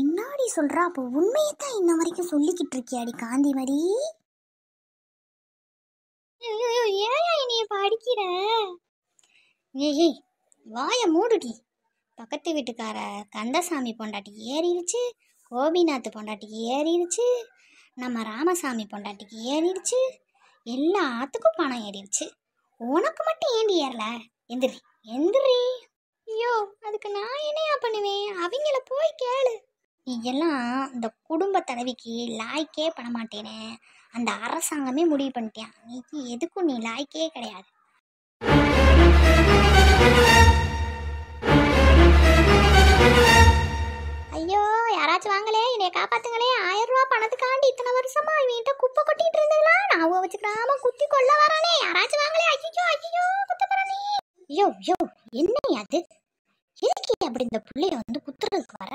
என்னாடி சொல்கிறா அப்போ உண்மையை தான் இன்ன வரைக்கும் சொல்லிக்கிட்டு இருக்கியாடி காந்திமதி ஏன் என்னைய படிக்கிற ஏய் வாய மூடுடி பக்கத்து வீட்டுக்கார கந்தசாமி பொண்டாட்டி ஏறிடுச்சு கோபிநாத் பொண்டாட்டிக்கு ஏறிடுச்சு நம்ம ராமசாமி பொண்டாட்டிக்கு ஏறிடுச்சு எல்லாத்துக்கும் பணம் ஏறிடுச்சு உனக்கு மட்டும் ஏண்டி ஏறல எந்திரி எந்திரி ஐயோ அதுக்கு நான் என்னையா பண்ணுவேன் அவங்கள போய் கேளு இதெல்லாம் இந்த குடும்ப தலைவிக்கு லாய்க்கே பண்ண மாட்டேனே அந்த அரசாங்கமே முடிவு பண்ணிட்டேன் நீக்கு எதுக்கும் நீ லாய்க்கே கிடையாது ஐயோ யாராச்சும் வாங்களே என்னைய காப்பாத்துங்களே ஆயிரம் ரூபா பணத்துக்காண்டி இத்தனை வருஷமா இவன்கிட்ட குப்பை கொட்டிட்டு இருந்ததுலாம் நான் வச்சுக்கிறாம குத்தி கொள்ள வரானே யாராச்சும் வாங்களே ஐயோ ஐயோ குத்த போறானே ஐயோ ஐயோ என்ன அது எதுக்கு அப்படி இந்த பிள்ளைய வந்து குத்துறதுக்கு வர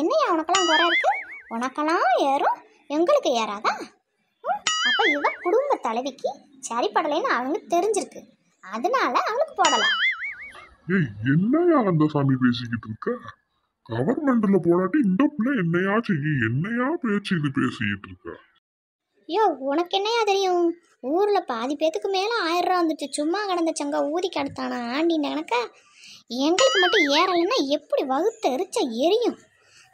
என்னையா உனக்கெல்லாம் குறை இருக்கு உனக்கெல்லாம் ஏறும் எங்களுக்கு ஏறாதா அப்போ இவ குடும்ப தலைவிக்கு சரிப்படலைன்னு அவங்க தெரிஞ்சிருக்கு அதனால அவளுக்கு போடலாம் ஏய் என்னையா அந்த சாமி பேசிக்கிட்டு இருக்க கவர்மெண்ட்ல போடாட்டி இந்த பிள்ளை என்னையா செய்ய என்னையா பேச்சு இது பேசிக்கிட்டு இருக்க ஐயோ உனக்கு என்னையா தெரியும் ஊர்ல பாதி பேத்துக்கு மேல ஆயிரம் ரூபா வந்துட்டு சும்மா கடந்த சங்க ஊதி கடத்தானா ஆண்டின்னு கணக்க எங்களுக்கு மட்டும் ஏறலைன்னா எப்படி வகுத்து எரிச்ச எரியும்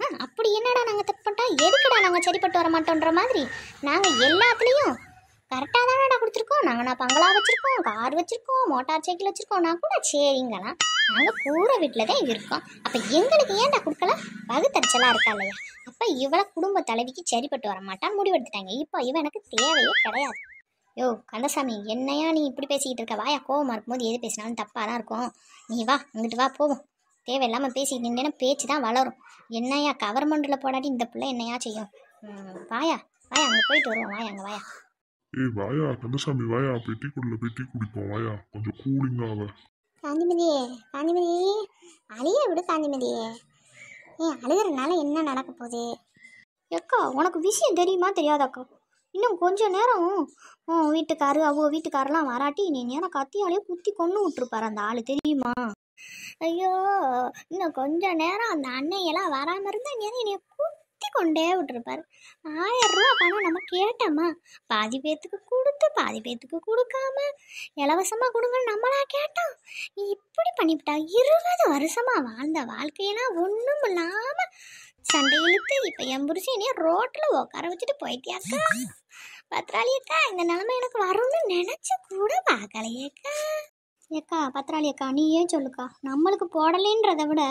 ஆ அப்படி என்னடா நாங்கள் தப்பு பண்ணிட்டோம் எதுக்குடா நாங்கள் சரிப்பட்டு வர மாட்டோன்ற மாதிரி நாங்கள் எல்லாத்துலேயும் கரெக்டாக தானேடா கொடுத்துருக்கோம் நாங்கள் நான் பங்களா வச்சுருக்கோம் கார் வச்சுருக்கோம் மோட்டார் சைக்கிள் வச்சுருக்கோம் நான் கூட சரிங்கண்ணா நாங்கள் கூரை வீட்டில் தான் இருக்கோம் அப்போ எங்களுக்கு ஏன்டா கொடுக்கல பகுத்தறிச்சலாக இருக்கா இல்லையா அப்போ இவளை குடும்ப தலைவிக்கு சரிப்பட்டு வர மாட்டான் முடிவெடுத்துட்டாங்க இப்போ இவன் எனக்கு தேவையே கிடையாது யோ கந்தசாமி என்னையா நீ இப்படி பேசிக்கிட்டு இருக்க வாயா கோவமாக இருக்கும்போது எது பேசினாலும் தப்பாக தான் இருக்கும் நீ வா அங்கிட்டு வா போவோம் தேவையில்லாமல் பேசிக்கிட்டு இருந்தேன்னா பேச்சு தான் வளரும் என்னையா கவர்மெண்ட்டில் போடாட்டி இந்த பிள்ளை என்னையா செய்யும் வாயா வாயா அங்கே போயிட்டு வருவோம் வாயா அங்கே வாயா ஏய் வாயா கந்தசாமி வாயா பெட்டி டீ குடில போய் குடிப்போம் வாயா கொஞ்சம் கூலிங் ஆவ காந்திமதியே அழிய விடு காந்திமதியே ஏ அழுகிறனால என்ன நடக்க போகுது எக்கா உனக்கு விஷயம் தெரியுமா தெரியாதாக்கா இன்னும் கொஞ்ச நேரம் வீட்டுக்காரு அவ்வளோ வீட்டுக்காரெல்லாம் வராட்டி நீ நேரம் கத்தியாலேயே குத்தி கொண்டு விட்டுருப்பார் அந்த ஆள் தெரியுமா ஐயோ இன்னும் கொஞ்ச நேரம் அந்த அன்னையெல்லாம் வராமல் இருந்தால் நீ என்னை குத்தி கொண்டே விட்டுருப்பார் ஆயிரம் ரூபா பணம் நம்ம கேட்டோமா பாதி பேர்த்துக்கு கொடுத்து பாதி பேர்த்துக்கு கொடுக்காம இலவசமாக கொடுங்கன்னு நம்மளா கேட்டோம் இப்படி பண்ணிவிட்டா இருபது வருஷமாக வாழ்ந்த வாழ்க்கையெல்லாம் ஒன்றும் இல்லாமல் சண்டை இழுத்து இப்போ என் புருஷனையே ரோட்டில் உட்கார வச்சுட்டு போயிட்டியாக்கா பத்திராளியக்கா இந்த நிலமை எனக்கு வரும்னு நினச்சி கூட பார்க்கலையேக்கா ஏக்கா பத்திராளி அக்கா நீ ஏன் சொல்லுக்கா நம்மளுக்கு போடலைன்றதை விட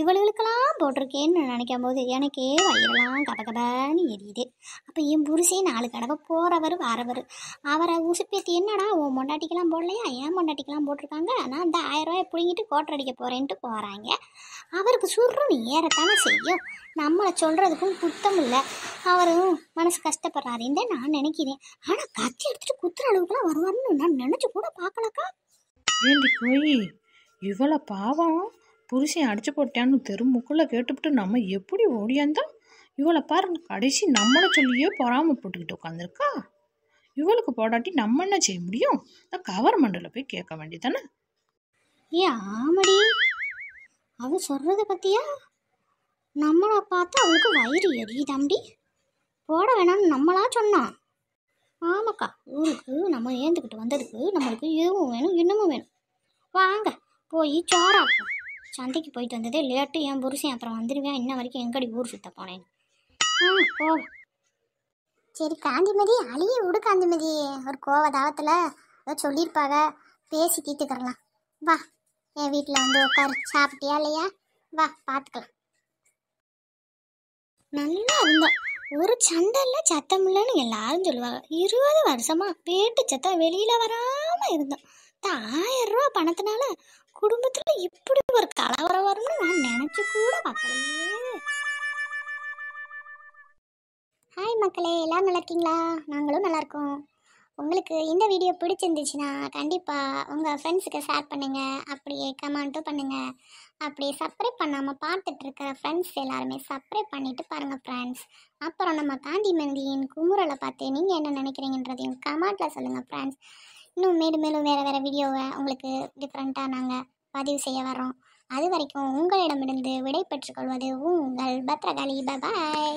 இவளுகளுக்கெல்லாம் போட்டிருக்கேன்னு நினைக்கும் போது எனக்கே வயிறெல்லாம் கபகபன்னு எரியுது அப்போ என் புருஷே நாலு கடவை போகிறவர் வரவர் அவரை உசுப்பேத்தி என்னடா உன் மொண்டாட்டிக்கெல்லாம் போடலையா ஏன் மொண்டாட்டிக்கெல்லாம் போட்டிருக்காங்க நான் இந்த ஆயிரம் ரூபாய் பிடிங்கிட்டு கோட்டர் அடிக்க போகிறேன்ட்டு போகிறாங்க அவருக்கு சுருன்னு ஏறத்தானே செய்யும் நம்மளை சொல்கிறதுக்கும் குத்தம் இல்லை அவரும் மனசு கஷ்டப்படுறாருந்தே நான் நினைக்கிறேன் ஆனால் கத்தி எடுத்துகிட்டு குத்துற அளவுக்குலாம் வருவார்னு நான் நினச்சி கூட பார்க்கலக்கா ஏண்டி கோயி இவ்வளோ பாவம் புருஷன் அடிச்சு போட்டான்னு தெருமுக்குள்ளே கேட்டுவிட்டு நம்ம எப்படி ஓடியாந்தோம் இவளை பாரு கடைசி நம்மளை சொல்லியே பொறாமல் போட்டுக்கிட்டு உட்காந்துருக்கா இவளுக்கு போடாட்டி நம்ம என்ன செய்ய முடியும் கவர் மண்டல போய் கேட்க வேண்டியதானே ஏ ஆமடி அவ சொல்கிறத பற்றியா நம்மளை பார்த்து அவளுக்கு வயிறு எரியுதாம்டி போட வேணாம்னு நம்மளா சொன்னான் ஆமாக்கா ஊருக்கு நம்ம ஏந்துக்கிட்டு வந்ததுக்கு நம்மளுக்கு இதுவும் வேணும் இன்னமும் வேணும் வாங்க போய் சோறாக்கும் சந்தைக்கு போயிட்டு வந்ததே லேட்டு என் புருஷன் அப்புறம் வந்துடுவேன் இன்ன வரைக்கும் எங்கடி ஊர் சுத்த போனேன் போ சரி காந்திமதி அழியே விடு காந்திமதி ஒரு கோவ தாவத்தில் ஏதோ சொல்லியிருப்பாங்க பேசி தீட்டுக்கிறலாம் வா என் வீட்டில் வந்து உட்காரு சாப்பிட்டியா இல்லையா வா பார்த்துக்கலாம் நல்லா இருந்தேன் ஒரு சண்டைல சத்தம் இல்லைன்னு எல்லாரும் சொல்லுவாங்க இருபது வருஷமா வீட்டு சத்தம் வெளியில் வராமல் இருந்தோம் இந்த ஆயிரம் ரூபா பணத்தினால குடும்பத்துல இப்படி ஒரு கலவரம் வரும்னு நான் நினைச்சு கூட பார்க்கலையே ஹாய் மக்களே எல்லாம் நல்லா இருக்கீங்களா நாங்களும் நல்லா இருக்கோம் உங்களுக்கு இந்த வீடியோ பிடிச்சிருந்துச்சுன்னா கண்டிப்பாக உங்கள் ஃப்ரெண்ட்ஸுக்கு ஷேர் பண்ணுங்கள் அப்படியே கமெண்ட்டும் பண்ணுங்கள் அப்படியே சப்ஸ்கிரைப் பண்ணாமல் பார்த்துட்டு இருக்க ஃப்ரெண்ட்ஸ் எல்லாருமே சப்ஸ்கிரைப் பண்ணிவிட்டு பாருங்கள் ஃப்ரெண்ட்ஸ் அப்புறம் நம்ம காந்தி மந்தியின் குமுறலை பார்த்து நீங்கள் என்ன நினைக்கிறீங்கன்றதையும் கமெண்ட்டில் சொல்லுங்கள் ஃப்ரெண்ட்ஸ் இன்னும் மேலும் மேலும் வேறு வேறு வீடியோவை உங்களுக்கு டிஃப்ரெண்ட்டாக நாங்கள் பதிவு செய்ய வரோம் அது வரைக்கும் உங்களிடமிருந்து விடை பெற்றுக்கொள்வது உங்கள் பத்ரகாளி பபாய்